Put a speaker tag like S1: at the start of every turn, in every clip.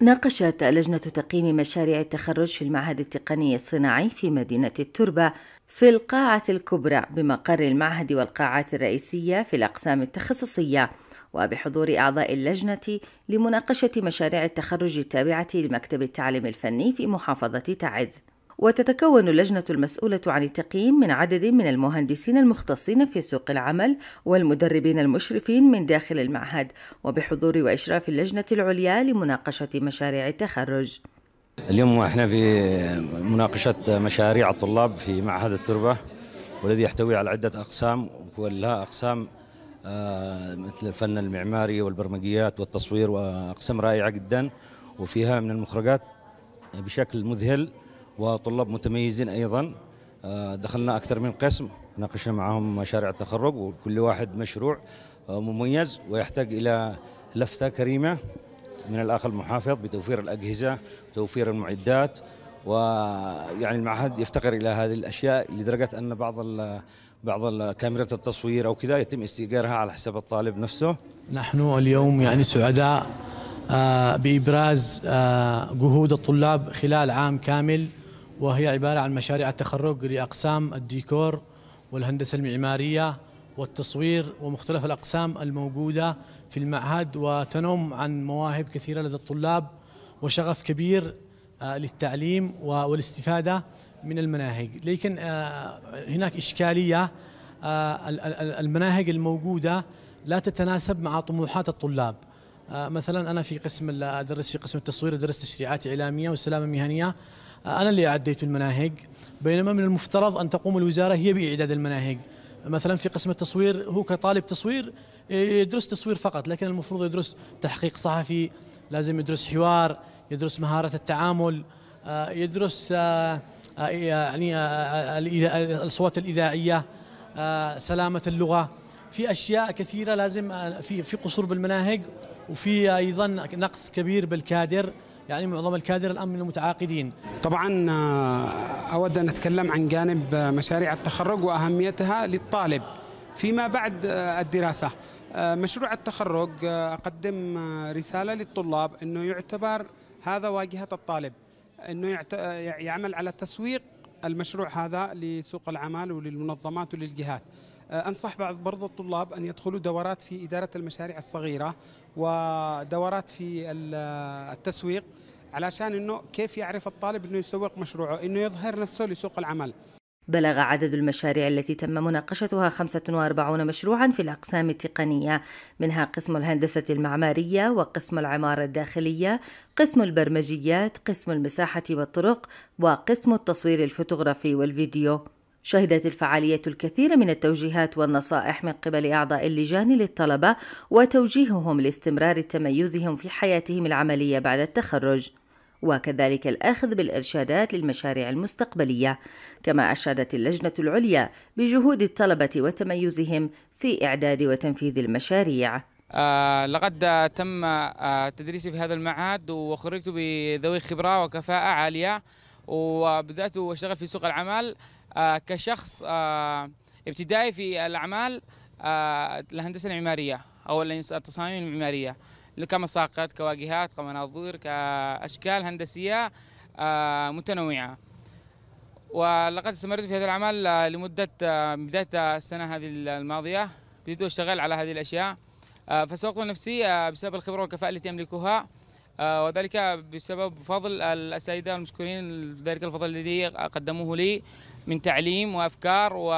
S1: ناقشت لجنة تقييم مشاريع التخرج في المعهد التقني الصناعي في مدينة التربة في القاعة الكبرى بمقر المعهد والقاعات الرئيسية في الأقسام التخصصية وبحضور أعضاء اللجنة لمناقشة مشاريع التخرج التابعة لمكتب التعليم الفني في محافظة تعز وتتكون اللجنة المسؤولة عن التقييم من عدد من المهندسين المختصين في سوق العمل والمدربين المشرفين من داخل المعهد وبحضور وإشراف اللجنة العليا لمناقشة مشاريع التخرج
S2: اليوم احنا في مناقشة مشاريع الطلاب في معهد التربة والذي يحتوي على عدة أقسام ولها أقسام آه، مثل الفن المعماري والبرمجيات والتصوير وأقسام رائعة جدا وفيها من المخرجات بشكل مذهل وطلاب متميزين أيضا آه، دخلنا أكثر من قسم ناقشنا معهم مشاريع التخرج وكل واحد مشروع آه، مميز ويحتاج إلى لفتة كريمة من الأخ المحافظ بتوفير الأجهزة توفير المعدات ويعني المعهد يفتقر الى هذه الاشياء لدرجه ان بعض الـ بعض كاميرات التصوير او كذا
S3: يتم استئجارها على حساب الطالب نفسه. نحن اليوم يعني سعداء آه، بابراز جهود الطلاب خلال عام كامل وهي عبارة عن مشاريع التخرج لأقسام الديكور والهندسة المعمارية والتصوير ومختلف الأقسام الموجودة في المعهد وتنم عن مواهب كثيرة لدى الطلاب وشغف كبير آه، للتعليم والاستفادة من المناهج لكن آه، هناك إشكالية آه، المناهج الموجودة لا تتناسب مع طموحات الطلاب مثلا أنا في قسم أدرس في قسم التصوير أدرس تشريعات إعلامية وسلامة مهنية أنا اللي أعديت المناهج بينما من المفترض أن تقوم الوزارة هي بإعداد المناهج مثلا في قسم التصوير هو كطالب تصوير يدرس تصوير فقط لكن المفروض يدرس تحقيق صحفي لازم يدرس حوار يدرس مهارة التعامل آه، يدرس آه، آه، يعني الأصوات الإذاعية سلامة اللغة في أشياء كثيرة لازم في في قصور بالمناهج وفي أيضا نقص كبير بالكادر يعني معظم الكادر الان من المتعاقدين. طبعا آه،
S4: اود ان اتكلم عن جانب آه، مشاريع التخرج واهميتها للطالب فيما بعد آه، الدراسه. مشروع التخرج اقدم رساله للطلاب انه يعتبر هذا واجهه الطالب انه يعمل على تسويق المشروع هذا لسوق العمل وللمنظمات وللجهات آه، أنصح بعض برضو الطلاب أن يدخلوا دورات في إدارة المشاريع الصغيرة ودورات في آه، التسويق علشان أنه كيف يعرف الطالب أنه يسوق مشروعه أنه يظهر نفسه لسوق العمل
S1: بلغ عدد المشاريع التي تم مناقشتها 45 مشروعا في الأقسام التقنية منها قسم الهندسة المعمارية وقسم العمارة الداخلية قسم البرمجيات قسم المساحة والطرق وقسم التصوير الفوتوغرافي والفيديو شهدت الفعالية الكثير من التوجيهات والنصائح من قبل أعضاء اللجان للطلبة وتوجيههم لاستمرار تميزهم في حياتهم العملية بعد التخرج وكذلك الأخذ بالإرشادات للمشاريع المستقبلية، كما أشادت اللجنة العليا بجهود الطلبة وتميزهم في إعداد وتنفيذ المشاريع.
S4: آه لقد تم آه تدريسي في هذا المعهد وخرجت بذوي خبرة وكفاءة عالية وبدأت أشتغل في سوق العمل آه كشخص آه، ابتدائي في الأعمال آه، الهندسة العمارية أو التصاميم المعمارية كمساقط كواجهات كمناظير كأشكال هندسية آه، متنوعة ولقد استمرت في هذا العمل آه، لمدة آه، بداية السنة هذه الماضية بديت أشتغل على هذه الأشياء فسوقت نفسي بسبب الخبرة والكفاءة التي أملكها وذلك بسبب فضل الأساتذة المشكورين ذلك الفضل الذي قدموه لي من تعليم وأفكار و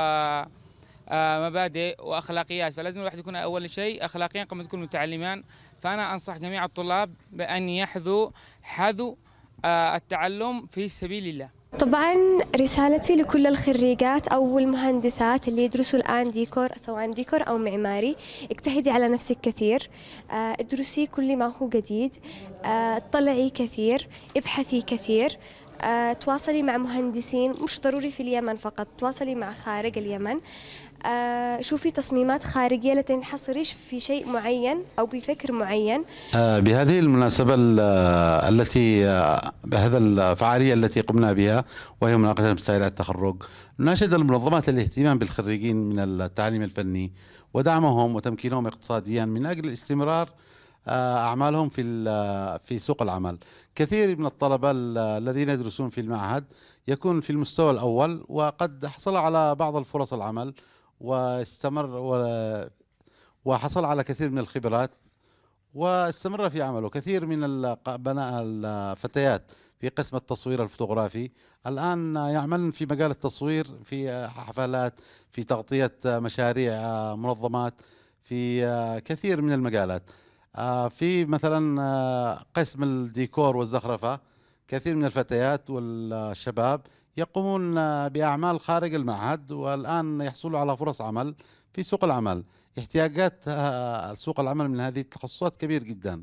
S4: آه، مبادئ واخلاقيات فلازم الواحد يكون اول شيء اخلاقيا قبل ما تكون متعلمان فانا انصح جميع الطلاب بان يحذو حذو آه، التعلم في سبيل الله
S1: طبعا رسالتي لكل الخريجات او المهندسات اللي يدرسوا الان ديكور سواء ديكور او معماري اجتهدي على نفسك كثير آه، ادرسي كل ما هو جديد اطلعي كثير ابحثي كثير تواصلي مع مهندسين مش ضروري في اليمن فقط تواصلي مع خارج اليمن آه، شوفي تصميمات خارجية لتنحصريش في شيء معين أو بفكر معين
S2: آه، بهذه المناسبة آه، التي بهذا الفعالية التي قمنا بها وهي مناقشة مشاريع التخرج ناشد المنظمات الاهتمام بالخريجين من التعليم الفني ودعمهم وتمكينهم اقتصاديا من أجل الاستمرار أعمالهم في في سوق العمل كثير من الطلبة الذين يدرسون في المعهد يكون في المستوى الأول وقد حصل على بعض الفرص العمل واستمر و وحصل على كثير من الخبرات واستمر في عمله كثير من بناء الفتيات في قسم التصوير الفوتوغرافي الآن يعملن في مجال التصوير في حفلات في تغطية مشاريع منظمات في كثير من المجالات آه، في مثلا آه، قسم الديكور والزخرفة كثير من الفتيات والشباب يقومون بأعمال خارج المعهد والآن يحصلوا على فرص عمل في سوق العمل احتياجات آه، سوق العمل من هذه التخصصات كبير جدا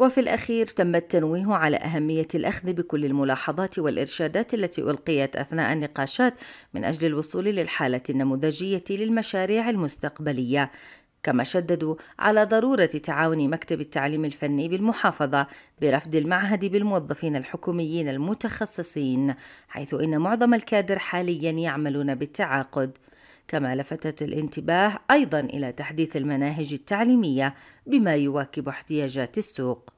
S2: وفي الأخير تم
S1: التنويه على أهمية الأخذ بكل الملاحظات والإرشادات التي ألقيت أثناء النقاشات من أجل الوصول للحالة النموذجية للمشاريع المستقبلية كما شددوا على ضرورة تعاون مكتب التعليم الفني بالمحافظة برفد المعهد بالموظفين الحكوميين المتخصصين حيث إن معظم الكادر حاليا يعملون بالتعاقد كما لفتت الانتباه أيضا إلى
S4: تحديث المناهج التعليمية بما يواكب احتياجات السوق